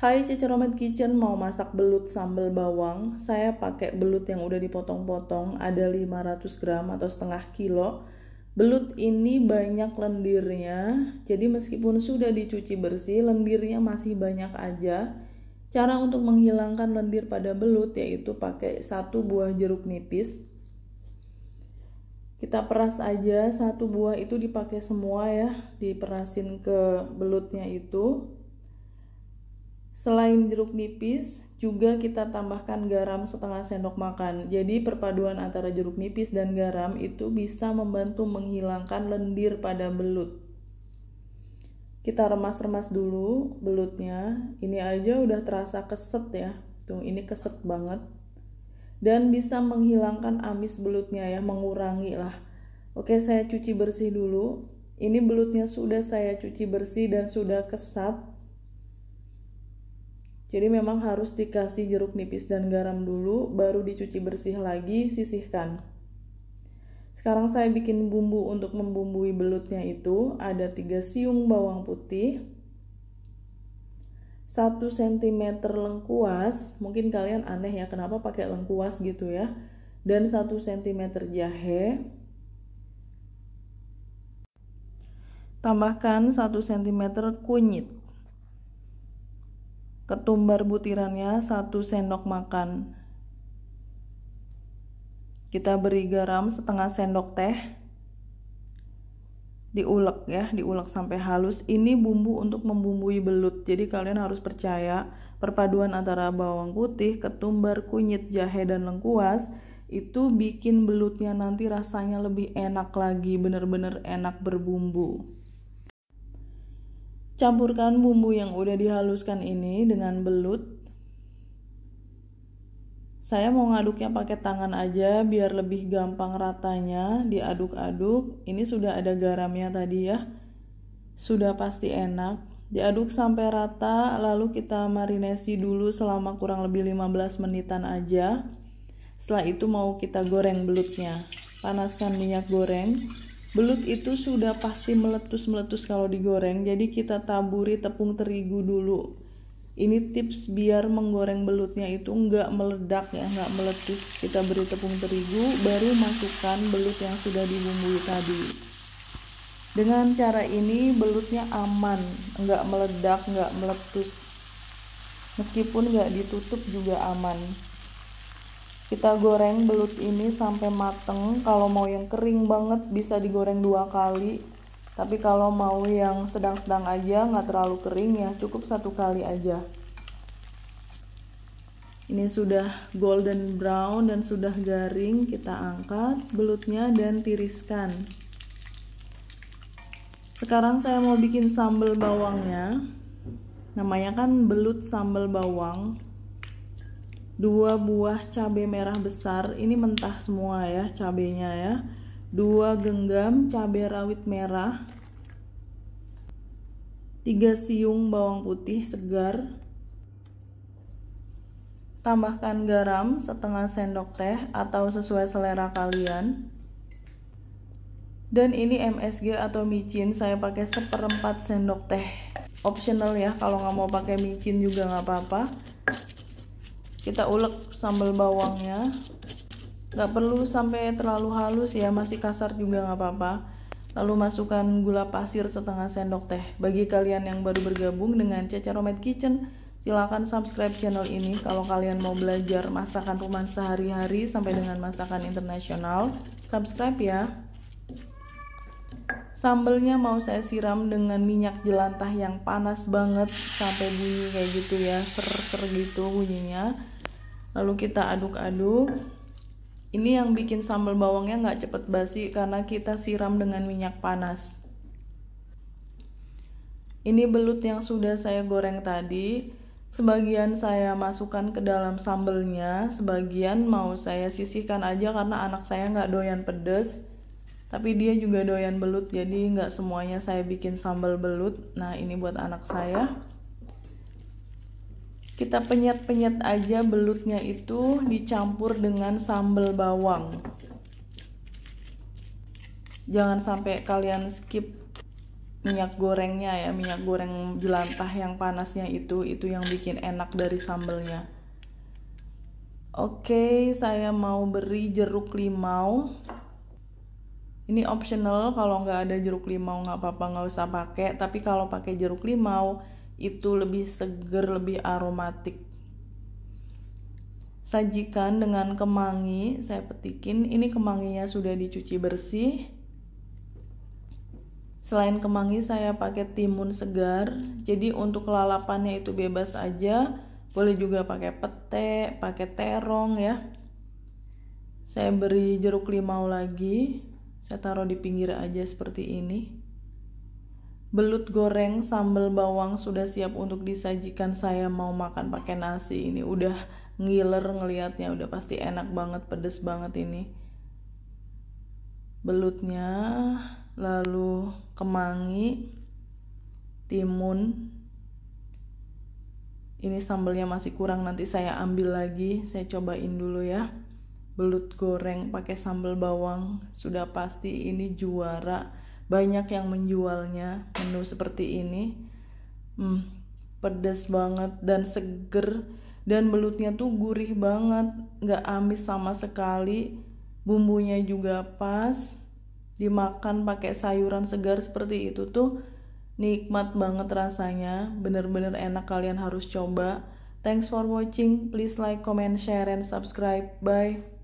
Hai Ceceromet Kitchen mau masak belut sambal bawang. Saya pakai belut yang udah dipotong-potong, ada 500 gram atau setengah kilo. Belut ini banyak lendirnya, jadi meskipun sudah dicuci bersih, lendirnya masih banyak aja. Cara untuk menghilangkan lendir pada belut yaitu pakai satu buah jeruk nipis. Kita peras aja, satu buah itu dipakai semua ya, diperasin ke belutnya itu Selain jeruk nipis, juga kita tambahkan garam setengah sendok makan. Jadi perpaduan antara jeruk nipis dan garam itu bisa membantu menghilangkan lendir pada belut. Kita remas-remas dulu belutnya. Ini aja udah terasa keset ya. Tuh, ini keset banget. Dan bisa menghilangkan amis belutnya ya, mengurangi lah. Oke, saya cuci bersih dulu. Ini belutnya sudah saya cuci bersih dan sudah kesat jadi memang harus dikasih jeruk nipis dan garam dulu, baru dicuci bersih lagi, sisihkan. Sekarang saya bikin bumbu untuk membumbui belutnya itu, ada 3 siung bawang putih, 1 cm lengkuas, mungkin kalian aneh ya kenapa pakai lengkuas gitu ya, dan 1 cm jahe, tambahkan 1 cm kunyit ketumbar butirannya satu sendok makan. Kita beri garam setengah sendok teh. Diulek ya, diulek sampai halus. Ini bumbu untuk membumbui belut. Jadi kalian harus percaya perpaduan antara bawang putih, ketumbar, kunyit, jahe dan lengkuas itu bikin belutnya nanti rasanya lebih enak lagi, bener-bener enak berbumbu. Campurkan bumbu yang udah dihaluskan ini dengan belut. Saya mau ngaduknya pakai tangan aja biar lebih gampang ratanya, diaduk-aduk. Ini sudah ada garamnya tadi ya. Sudah pasti enak. Diaduk sampai rata, lalu kita marinasi dulu selama kurang lebih 15 menitan aja. Setelah itu mau kita goreng belutnya. Panaskan minyak goreng Belut itu sudah pasti meletus-meletus kalau digoreng, jadi kita taburi tepung terigu dulu. Ini tips biar menggoreng belutnya itu nggak meledak ya, nggak meletus. Kita beri tepung terigu, baru masukkan belut yang sudah dibumbui tadi. Dengan cara ini belutnya aman, nggak meledak, nggak meletus. Meskipun nggak ditutup juga aman kita goreng belut ini sampai mateng kalau mau yang kering banget bisa digoreng dua kali tapi kalau mau yang sedang-sedang aja nggak terlalu kering ya cukup satu kali aja ini sudah golden brown dan sudah garing, kita angkat belutnya dan tiriskan. Sekarang saya mau bikin sambal bawangnya. Namanya kan belut sambal bawang. 2 buah cabai merah besar ini mentah semua ya cabenya ya 2 genggam cabai rawit merah 3 siung bawang putih segar tambahkan garam setengah sendok teh atau sesuai selera kalian dan ini MSG atau micin saya pakai seperempat sendok teh optional ya kalau nggak mau pakai micin juga nggak apa-apa kita ulek sambal bawangnya nggak perlu sampai terlalu halus ya masih kasar juga nggak apa-apa lalu masukkan gula pasir setengah sendok teh bagi kalian yang baru bergabung dengan Caca Romet Kitchen silahkan subscribe channel ini kalau kalian mau belajar masakan rumah sehari-hari sampai dengan masakan internasional subscribe ya Sambelnya mau saya siram dengan minyak jelantah yang panas banget sampai bunyi kayak gitu ya, ser-ser gitu bunyinya. Lalu kita aduk-aduk. Ini yang bikin sambal bawangnya nggak cepet basi karena kita siram dengan minyak panas. Ini belut yang sudah saya goreng tadi. Sebagian saya masukkan ke dalam sambelnya, sebagian mau saya sisihkan aja karena anak saya nggak doyan pedes tapi dia juga doyan belut jadi nggak semuanya saya bikin sambal belut nah ini buat anak saya kita penyet-penyet aja belutnya itu dicampur dengan sambal bawang jangan sampai kalian skip minyak gorengnya ya minyak goreng jelantah yang panasnya itu itu yang bikin enak dari sambalnya. oke saya mau beri jeruk limau ini optional kalau nggak ada jeruk limau nggak apa-apa nggak usah pakai tapi kalau pakai jeruk limau itu lebih seger lebih aromatik sajikan dengan kemangi saya petikin ini kemanginya sudah dicuci bersih selain kemangi saya pakai timun segar jadi untuk lalapannya itu bebas aja boleh juga pakai pete pakai terong ya saya beri jeruk limau lagi saya taruh di pinggir aja seperti ini. Belut goreng sambal bawang sudah siap untuk disajikan. Saya mau makan pakai nasi ini. Udah ngiler ngelihatnya, udah pasti enak banget, pedes banget ini. Belutnya, lalu kemangi, timun. Ini sambalnya masih kurang, nanti saya ambil lagi. Saya cobain dulu ya belut goreng pakai sambal bawang sudah pasti ini juara banyak yang menjualnya menu seperti ini hmm, pedas banget dan seger dan belutnya tuh gurih banget nggak amis sama sekali bumbunya juga pas dimakan pakai sayuran segar seperti itu tuh nikmat banget rasanya bener-bener enak kalian harus coba thanks for watching please like comment share and subscribe bye